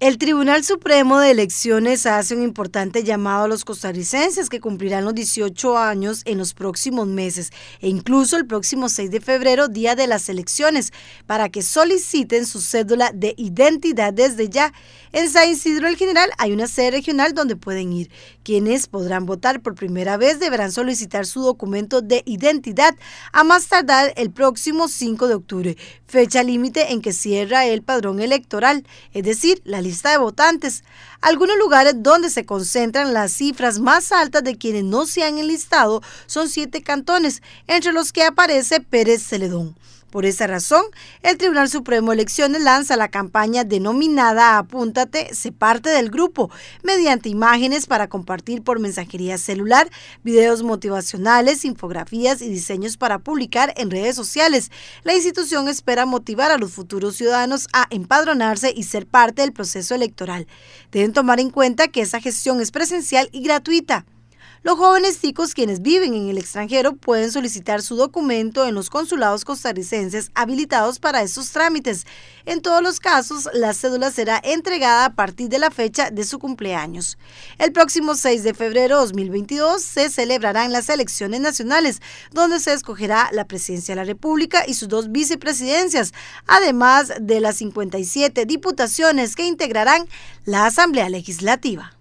El Tribunal Supremo de Elecciones hace un importante llamado a los costarricenses que cumplirán los 18 años en los próximos meses e incluso el próximo 6 de febrero, día de las elecciones, para que soliciten su cédula de identidad desde ya. En San Isidro el General hay una sede regional donde pueden ir. Quienes podrán votar por primera vez deberán solicitar su documento de identidad a más tardar el próximo 5 de octubre, fecha límite en que cierra el padrón electoral, es decir, la lista de votantes, algunos lugares donde se concentran las cifras más altas de quienes no se han enlistado son siete cantones, entre los que aparece Pérez Celedón. Por esa razón, el Tribunal Supremo Elecciones lanza la campaña denominada Apúntate, se parte del grupo, mediante imágenes para compartir por mensajería celular, videos motivacionales, infografías y diseños para publicar en redes sociales. La institución espera motivar a los futuros ciudadanos a empadronarse y ser parte del proceso electoral. Deben tomar en cuenta que esa gestión es presencial y gratuita. Los jóvenes ticos quienes viven en el extranjero pueden solicitar su documento en los consulados costarricenses habilitados para estos trámites. En todos los casos, la cédula será entregada a partir de la fecha de su cumpleaños. El próximo 6 de febrero de 2022 se celebrarán las elecciones nacionales, donde se escogerá la presidencia de la República y sus dos vicepresidencias, además de las 57 diputaciones que integrarán la Asamblea Legislativa.